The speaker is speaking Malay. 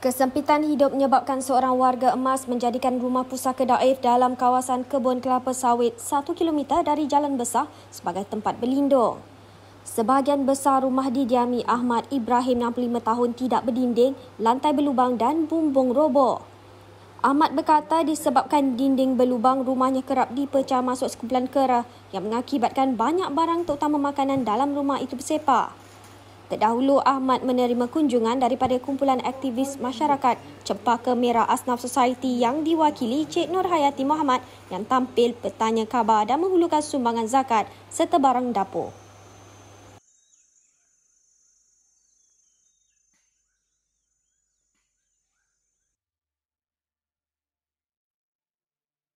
Kesempitan hidup menyebabkan seorang warga emas menjadikan rumah pusaka daif dalam kawasan kebun kelapa sawit 1 km dari jalan besar sebagai tempat berlindung. Sebahagian besar rumah didiami Ahmad Ibrahim 65 tahun tidak berdinding, lantai berlubang dan bumbung roboh. Ahmad berkata disebabkan dinding berlubang rumahnya kerap dipecah masuk sekumpulan kera yang mengakibatkan banyak barang terutama makanan dalam rumah itu bersepah. Terdahulu Ahmad menerima kunjungan daripada kumpulan aktivis masyarakat Cempaka Merah Asnaf Society yang diwakili Cik Nur Hayati Muhammad yang tampil bertanya khabar dan menghulurkan sumbangan zakat serta barang dapur.